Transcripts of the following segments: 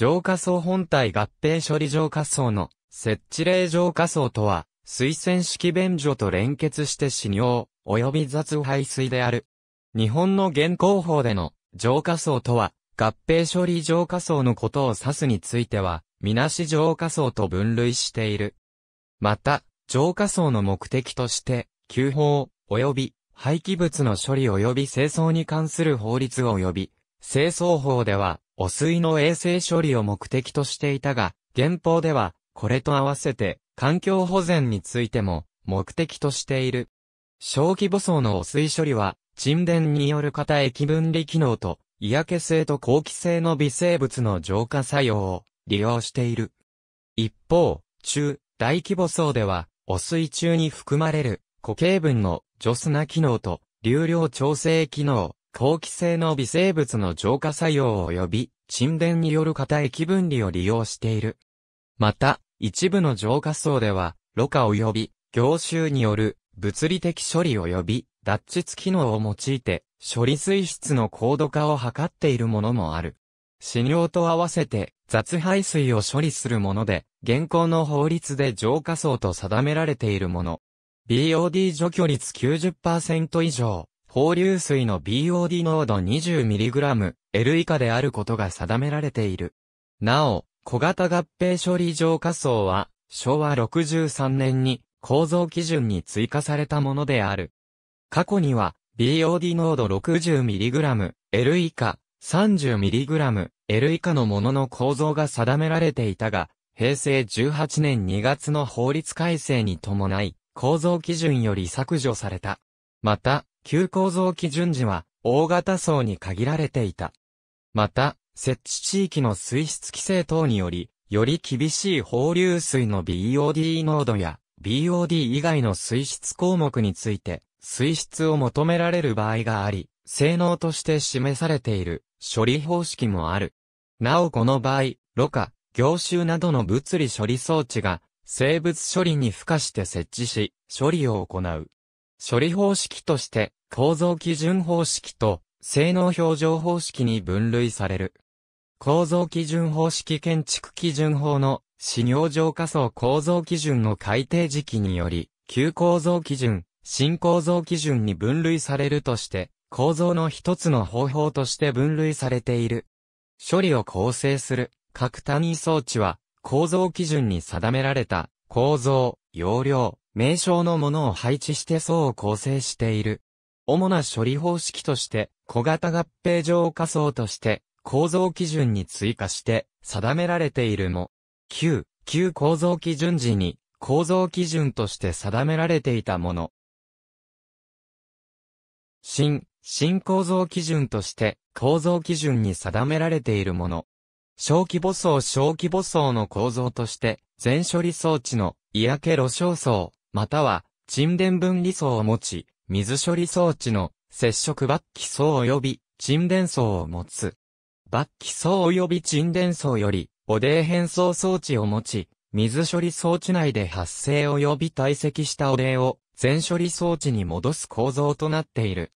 浄化層本体合併処理浄化層の設置例浄化層とは、水洗式便所と連結して死尿、及び雑排水である。日本の現行法での浄化層とは、合併処理浄化層のことを指すについては、みなし浄化層と分類している。また、浄化層の目的として、旧法、及び廃棄物の処理及び清掃に関する法律及び、清掃法では、汚水の衛生処理を目的としていたが、現法では、これと合わせて、環境保全についても、目的としている。小規模層の汚水処理は、沈殿による型液分離機能と、嫌気性と好気性の微生物の浄化作用を利用している。一方、中、大規模層では、汚水中に含まれる固形分の除砂機能と流量調整機能、好気性の微生物の浄化作用を及び、沈殿によるい気分離を利用している。また、一部の浄化層では、ろ過及び、凝集による物理的処理及び、脱出機能を用いて、処理水質の高度化を図っているものもある。死尿と合わせて雑排水を処理するもので、現行の法律で浄化層と定められているもの。BOD 除去率90%以上。放流水の BOD 濃度 20mg、L 以下であることが定められている。なお、小型合併処理浄化層は、昭和63年に構造基準に追加されたものである。過去には、BOD 濃度 60mg、L 以下、30mg、L 以下のものの構造が定められていたが、平成18年2月の法律改正に伴い、構造基準より削除された。また、急構造基準時は、大型層に限られていた。また、設置地域の水質規制等により、より厳しい放流水の BOD 濃度や BOD 以外の水質項目について、水質を求められる場合があり、性能として示されている処理方式もある。なおこの場合、ろ過、凝集などの物理処理装置が生物処理に付加して設置し、処理を行う。処理方式として、構造基準方式と、性能表情方式に分類される。構造基準方式建築基準法の、使用上下層構造基準の改定時期により、旧構造基準、新構造基準に分類されるとして、構造の一つの方法として分類されている。処理を構成する各単位装置は、構造基準に定められた構造、容量、名称のものを配置して層を構成している。主な処理方式として、小型合併浄化層として、構造基準に追加して定められているも、旧、旧構造基準時に構造基準として定められていたもの。新、新構造基準として構造基準に定められているもの。小規模層小規模層の構造として、全処理装置の、嫌気露小層、または、沈殿分離層を持ち、水処理装置の接触バッキ層及び沈殿層を持つ。バッキ層及び沈殿層より、汚泥変装装置を持ち、水処理装置内で発生及び堆積した汚泥を全処理装置に戻す構造となっている。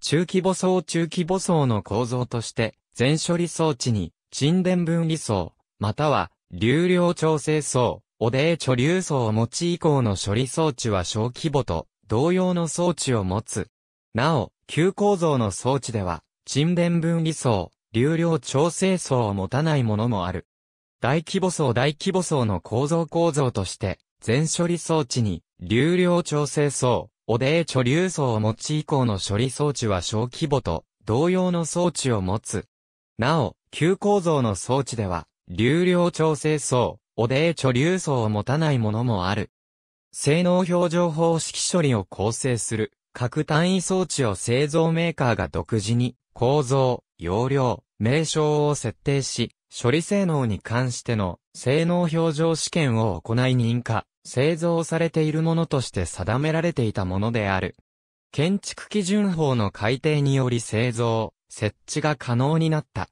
中規模層中規模層の構造として、全処理装置に沈殿分離層、または流量調整層、汚泥貯留層を持ち以降の処理装置は小規模と同様の装置を持つ。なお、旧構造の装置では、沈殿分離層、流量調整層を持たないものもある。大規模層大規模層の構造構造として、全処理装置に、流量調整層、汚泥貯留層を持ち以降の処理装置は小規模と同様の装置を持つ。なお、旧構造の装置では、流量調整層、おでえ貯留層を持たないものもある。性能表情方式処理を構成する各単位装置を製造メーカーが独自に構造、容量、名称を設定し、処理性能に関しての性能表情試験を行い認可、製造されているものとして定められていたものである。建築基準法の改定により製造、設置が可能になった。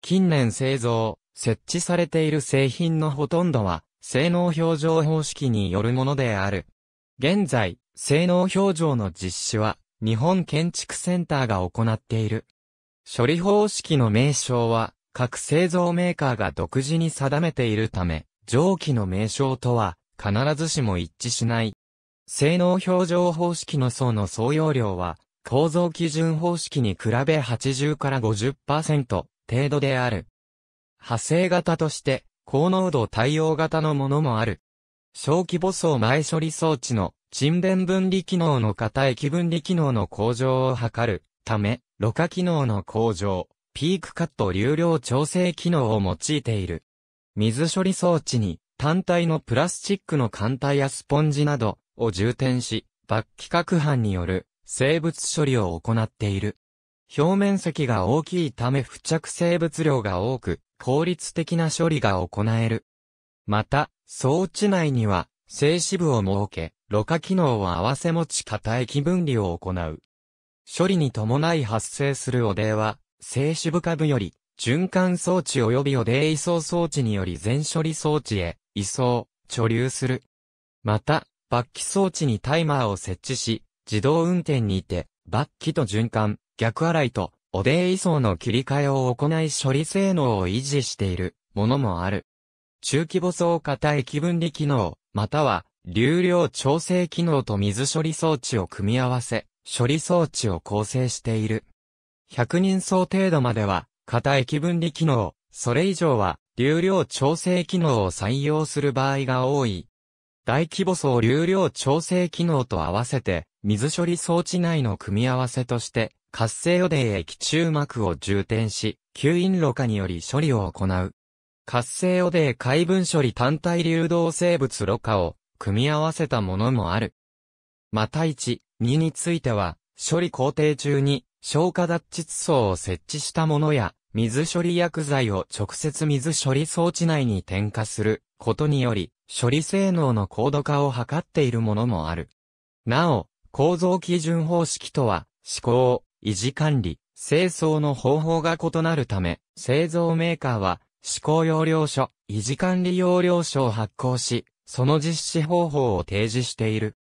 近年製造、設置されている製品のほとんどは、性能表情方式によるものである。現在、性能表情の実施は、日本建築センターが行っている。処理方式の名称は、各製造メーカーが独自に定めているため、上記の名称とは、必ずしも一致しない。性能表情方式の層の総容量は、構造基準方式に比べ80から50%程度である。派生型として、高濃度対応型のものもある。小規模層前処理装置の沈殿分離機能の型液分離機能の向上を図るため、ろ過機能の向上、ピークカット流量調整機能を用いている。水処理装置に単体のプラスチックの艦体やスポンジなどを充填し、罰規格拌による生物処理を行っている。表面積が大きいため付着生物量が多く、効率的な処理が行える。また、装置内には、静止部を設け、ろ過機能を合わせ持ち型液分離を行う。処理に伴い発生する汚泥は、静止部下部より、循環装置及び汚泥移送装置により全処理装置へ、移送、貯留する。また、ッキ装置にタイマーを設置し、自動運転にて、ッキと循環、逆洗いと、汚泥位相の切り替えを行い処理性能を維持しているものもある。中規模層型液分離機能、または流量調整機能と水処理装置を組み合わせ、処理装置を構成している。100人層程度までは、型液分離機能、それ以上は、流量調整機能を採用する場合が多い。大規模層流量調整機能と合わせて、水処理装置内の組み合わせとして、活性予定液中膜を充填し、吸引露過により処理を行う。活性予定解分処理単体流動生物露過を組み合わせたものもある。また1、2については、処理工程中に消化脱窒素を設置したものや、水処理薬剤を直接水処理装置内に添加することにより、処理性能の高度化を図っているものもある。なお、構造基準方式とは、思考、維持管理、清掃の方法が異なるため、製造メーカーは、施行要領書、維持管理要領書を発行し、その実施方法を提示している。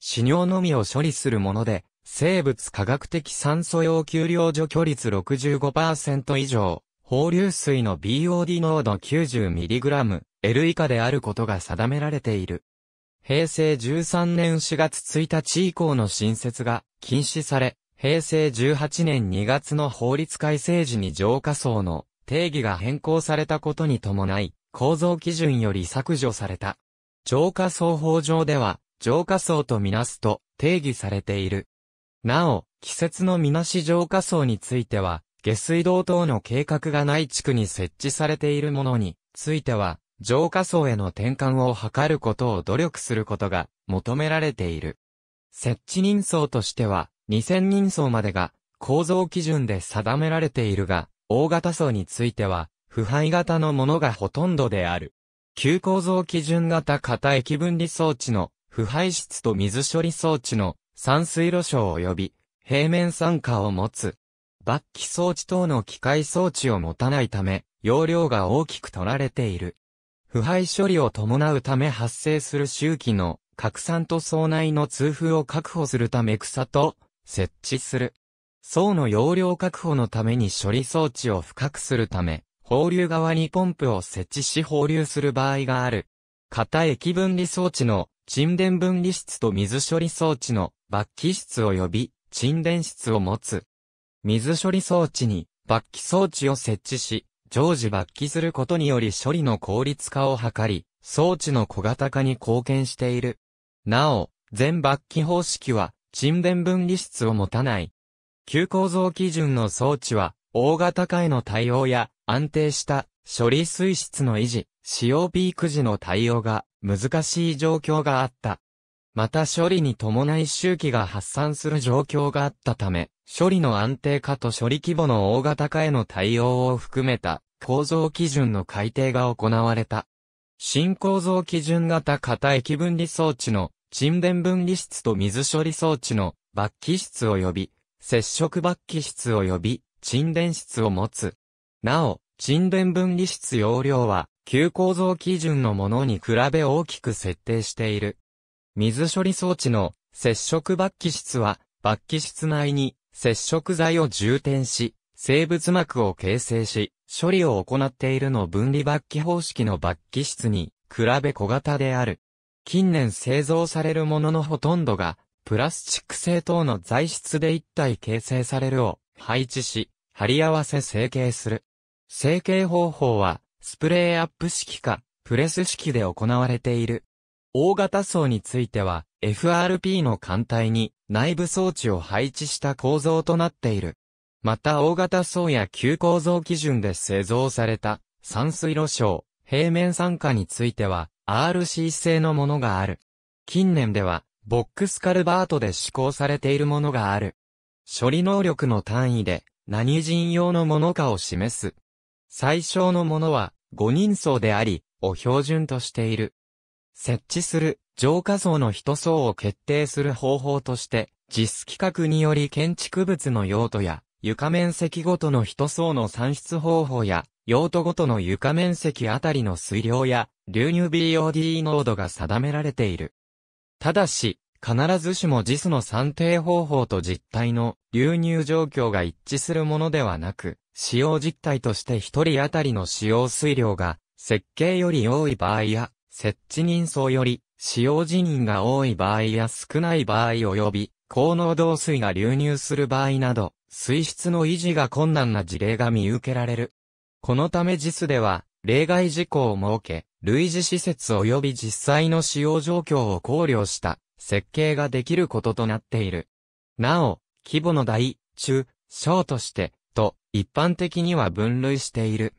死尿のみを処理するもので、生物化学的酸素要求量除去率65%以上、放流水の BOD 濃度 90mg、L 以下であることが定められている。平成13年4月1日以降の新設が禁止され、平成18年2月の法律改正時に浄化層の定義が変更されたことに伴い、構造基準より削除された。浄化層法上では、浄化層とみなすと定義されている。なお、季節のみなし浄化層については、下水道等の計画がない地区に設置されているものについては、浄化層への転換を図ることを努力することが求められている。設置人層としては、2000人層までが構造基準で定められているが、大型層については、腐敗型のものがほとんどである。旧構造基準型型液分離装置の腐敗室と水処理装置の散水路床及び平面酸化を持つ。抜器装置等の機械装置を持たないため、容量が大きく取られている。腐敗処理を伴うため発生する周期の拡散と層内の通風を確保するため草と設置する。層の容量確保のために処理装置を深くするため、放流側にポンプを設置し放流する場合がある。型液分離装置の沈殿分離室と水処理装置の抜気室及び沈殿室を持つ。水処理装置に抜気装置を設置し、常時抜気することにより処理の効率化を図り、装置の小型化に貢献している。なお、全抜気方式は沈殿分離室を持たない。旧構造基準の装置は、大型化への対応や、安定した処理水質の維持、使用ピーク時の対応が難しい状況があった。また処理に伴い周期が発散する状況があったため、処理の安定化と処理規模の大型化への対応を含めた構造基準の改定が行われた。新構造基準型型液分離装置の沈殿分離室と水処理装置の罰気室及び、接触罰気室及び、沈殿室を持つ。なお、沈殿分離室容量は、旧構造基準のものに比べ大きく設定している。水処理装置の接触罰気室は、罰機室内に接触剤を充填し、生物膜を形成し、処理を行っているの分離罰気方式の罰気室に比べ小型である。近年製造されるもののほとんどが、プラスチック製等の材質で一体形成されるを配置し、貼り合わせ成形する。成形方法は、スプレーアップ式か、プレス式で行われている。大型層については、FRP の艦隊に内部装置を配置した構造となっている。また大型層や旧構造基準で製造された、酸水路床、平面酸化については、RC 製のものがある。近年では、ボックスカルバートで施行されているものがある。処理能力の単位で、何人用のものかを示す。最小のものは、5人層であり、を標準としている。設置する浄化層の一層を決定する方法として、実規格により建築物の用途や床面積ごとの一層の算出方法や、用途ごとの床面積あたりの水量や、流入 BOD 濃度が定められている。ただし、必ずしも JIS の算定方法と実態の流入状況が一致するものではなく、使用実態として一人当たりの使用水量が設計より多い場合や、設置人層より使用人員が多い場合や少ない場合及び、高濃度水が流入する場合など、水質の維持が困難な事例が見受けられる。このため JIS では、例外事項を設け、類似施設及び実際の使用状況を考慮した設計ができることとなっている。なお、規模の大、中、小として、と、一般的には分類している。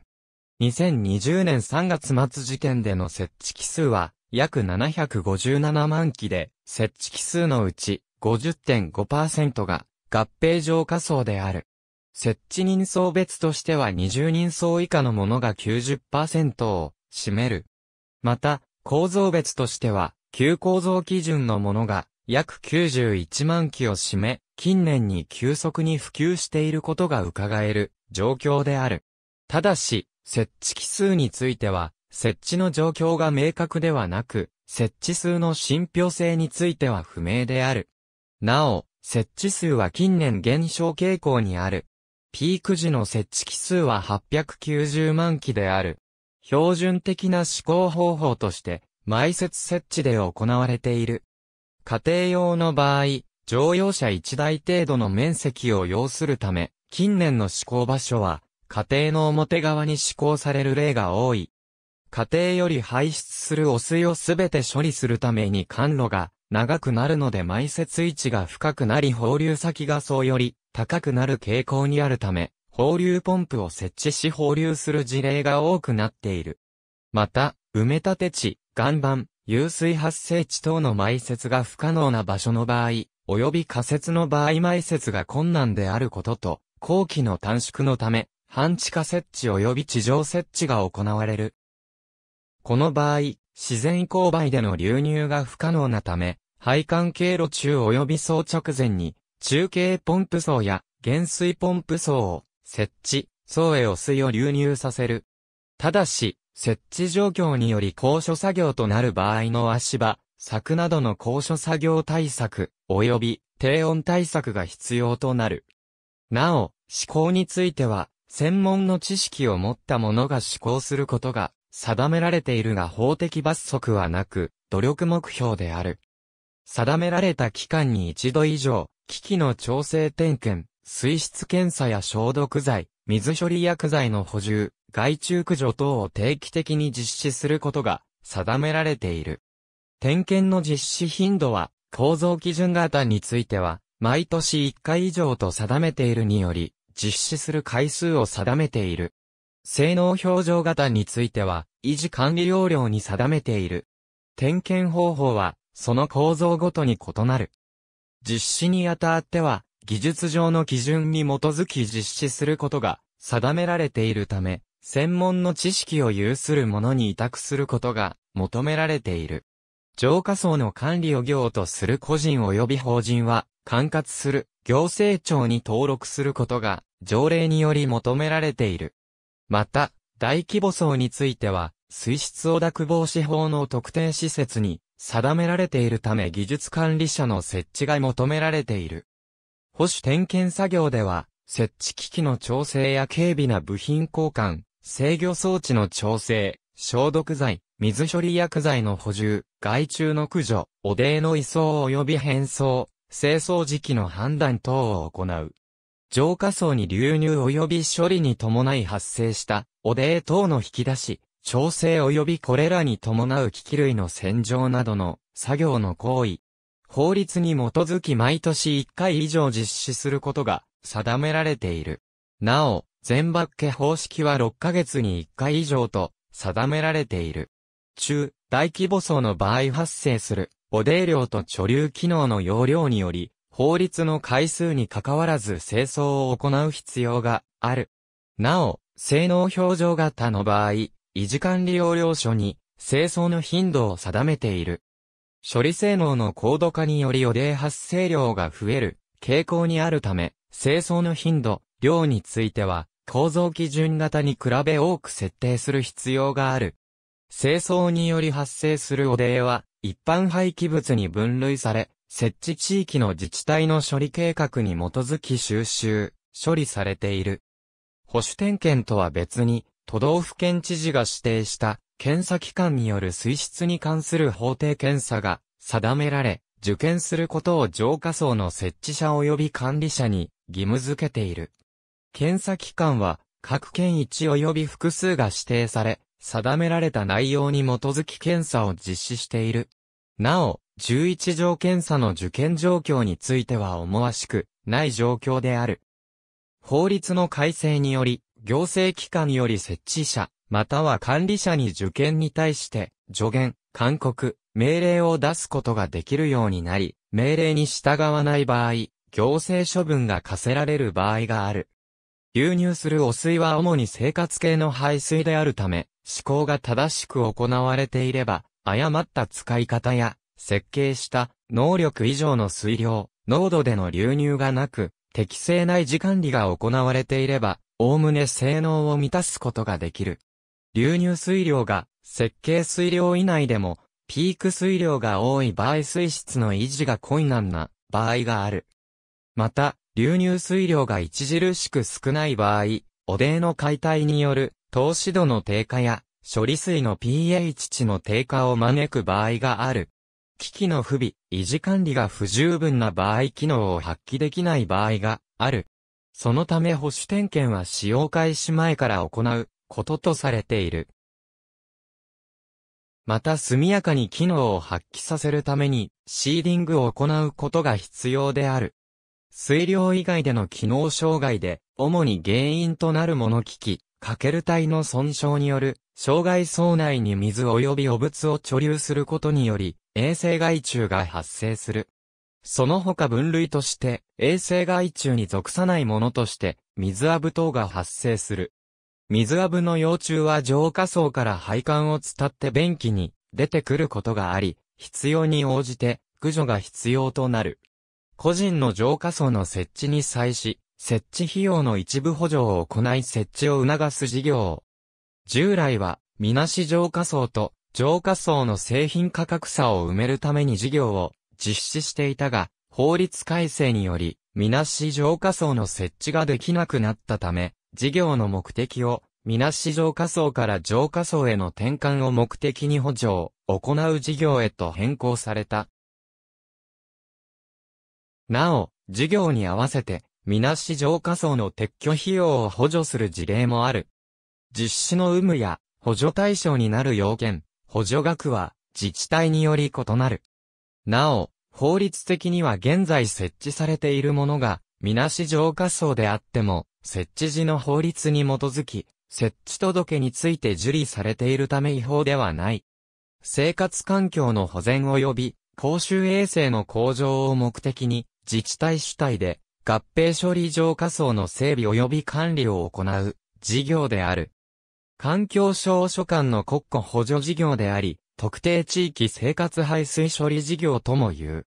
2020年3月末時点での設置機数は、約757万機で、設置機数のうち50.5%が合併上下層である。設置人層別としては20人層以下のものが90%を占める。また、構造別としては、旧構造基準のものが約91万基を占め、近年に急速に普及していることが伺える状況である。ただし、設置機数については、設置の状況が明確ではなく、設置数の信憑性については不明である。なお、設置数は近年減少傾向にある。ピーク時の設置機数は890万機である。標準的な施行方法として、埋設設置で行われている。家庭用の場合、乗用車1台程度の面積を要するため、近年の施行場所は、家庭の表側に施行される例が多い。家庭より排出する汚水をすべて処理するために管路が長くなるので埋設位置が深くなり放流先がそうより高くなる傾向にあるため、放流ポンプを設置し放流する事例が多くなっている。また、埋め立て地、岩盤、湧水発生地等の埋設が不可能な場所の場合、及び仮設の場合埋設が困難であることと、工期の短縮のため、半地下設置及び地上設置が行われる。この場合、自然勾配での流入が不可能なため、配管経路中及び層直前に、中継ポンプ層や減水ポンプ層を設置、層へ汚水を流入させる。ただし、設置状況により高所作業となる場合の足場、柵などの高所作業対策、及び低温対策が必要となる。なお、施工については、専門の知識を持った者が施工することが定められているが法的罰則はなく、努力目標である。定められた期間に一度以上、機器の調整点検、水質検査や消毒剤、水処理薬剤の補充、害虫駆除等を定期的に実施することが定められている。点検の実施頻度は、構造基準型については、毎年1回以上と定めているにより、実施する回数を定めている。性能表情型については、維持管理要領に定めている。点検方法は、その構造ごとに異なる。実施にあたっては、技術上の基準に基づき実施することが定められているため、専門の知識を有する者に委託することが求められている。浄化層の管理を業とする個人及び法人は、管轄する行政庁に登録することが条例により求められている。また、大規模層については、水質汚濁防止法の特定施設に定められているため技術管理者の設置が求められている。保守点検作業では、設置機器の調整や軽微な部品交換、制御装置の調整、消毒剤、水処理薬剤の補充、害虫の駆除、汚泥の移送及び変装、清掃時期の判断等を行う。浄化層に流入及び処理に伴い発生した、汚泥等の引き出し、調整及びこれらに伴う機器類の洗浄などの作業の行為。法律に基づき毎年1回以上実施することが定められている。なお、全バッケ方式は6ヶ月に1回以上と定められている。中、大規模層の場合発生する、汚泥量と貯留機能の容量により、法律の回数に関わらず清掃を行う必要がある。なお、性能表情型の場合、維持管理要領書に清掃の頻度を定めている。処理性能の高度化により予定発生量が増える傾向にあるため、清掃の頻度、量については、構造基準型に比べ多く設定する必要がある。清掃により発生する汚泥は、一般廃棄物に分類され、設置地域の自治体の処理計画に基づき収集、処理されている。保守点検とは別に、都道府県知事が指定した検査機関による水質に関する法定検査が定められ、受験することを浄化層の設置者及び管理者に義務付けている。検査機関は各県一及び複数が指定され、定められた内容に基づき検査を実施している。なお、11条検査の受験状況については思わしくない状況である。法律の改正により、行政機関より設置者、または管理者に受験に対して、助言、勧告、命令を出すことができるようになり、命令に従わない場合、行政処分が課せられる場合がある。流入する汚水は主に生活系の排水であるため、施行が正しく行われていれば、誤った使い方や設計した能力以上の水量、濃度での流入がなく、適正な維持管理が行われていれば、おおむね性能を満たすことができる。流入水量が設計水量以内でも、ピーク水量が多い場合水質の維持が困難な場合がある。また、流入水量が著しく少ない場合、汚泥の解体による透視度の低下や処理水の pH 値の低下を招く場合がある。機器の不備、維持管理が不十分な場合機能を発揮できない場合がある。そのため保守点検は使用開始前から行うこととされている。また速やかに機能を発揮させるためにシーディングを行うことが必要である。水量以外での機能障害で主に原因となるもの機器、かける体の損傷による、障害層内に水及び汚物を貯留することにより、衛生害虫が発生する。その他分類として、衛生害虫に属さないものとして、水アブ等が発生する。水アブの幼虫は浄化層から配管を伝って便器に出てくることがあり、必要に応じて駆除が必要となる。個人の浄化層の設置に際し、設置費用の一部補助を行い設置を促す事業。従来は、みなし浄化層と浄化層の製品価格差を埋めるために事業を実施していたが、法律改正により、みなし浄化層の設置ができなくなったため、事業の目的を、みなし浄化層から浄化層への転換を目的に補助を行う事業へと変更された。なお、事業に合わせて、みなし浄化槽の撤去費用を補助する事例もある。実施の有無や補助対象になる要件、補助額は自治体により異なる。なお、法律的には現在設置されているものが、みなし浄化槽であっても、設置時の法律に基づき、設置届について受理されているため違法ではない。生活環境の保全及び、公衆衛生の向上を目的に、自治体主体で、合併処理場仮想の整備及び管理を行う事業である。環境省所管の国庫補助事業であり、特定地域生活排水処理事業とも言う。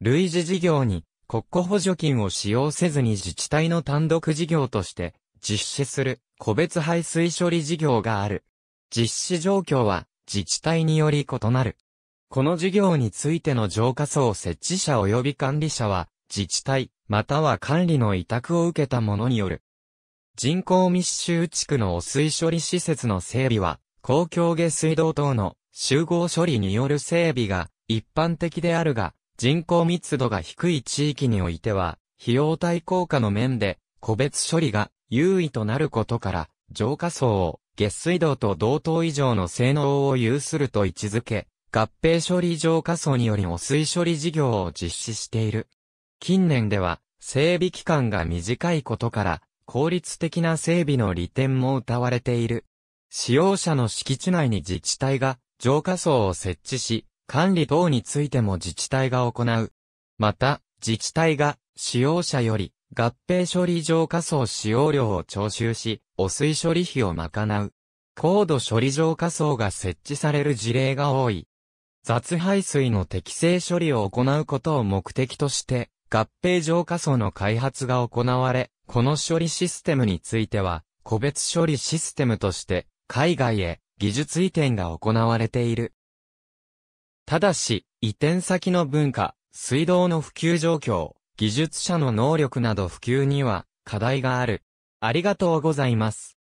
類似事業に国庫補助金を使用せずに自治体の単独事業として実施する個別排水処理事業がある。実施状況は自治体により異なる。この事業についての浄化層設置者及び管理者は自治体、または管理の委託を受けた者による。人口密集地区の汚水処理施設の整備は、公共下水道等の集合処理による整備が一般的であるが、人口密度が低い地域においては、費用対効果の面で、個別処理が優位となることから、浄化層を下水道と同等以上の性能を有すると位置づけ、合併処理浄化層により汚水処理事業を実施している。近年では、整備期間が短いことから、効率的な整備の利点も謳われている。使用者の敷地内に自治体が浄化層を設置し、管理等についても自治体が行う。また、自治体が使用者より合併処理浄化層使用料を徴収し、汚水処理費を賄う。高度処理浄化層が設置される事例が多い。雑排水の適正処理を行うことを目的として、合併浄化層の開発が行われ、この処理システムについては、個別処理システムとして、海外へ技術移転が行われている。ただし、移転先の文化、水道の普及状況、技術者の能力など普及には課題がある。ありがとうございます。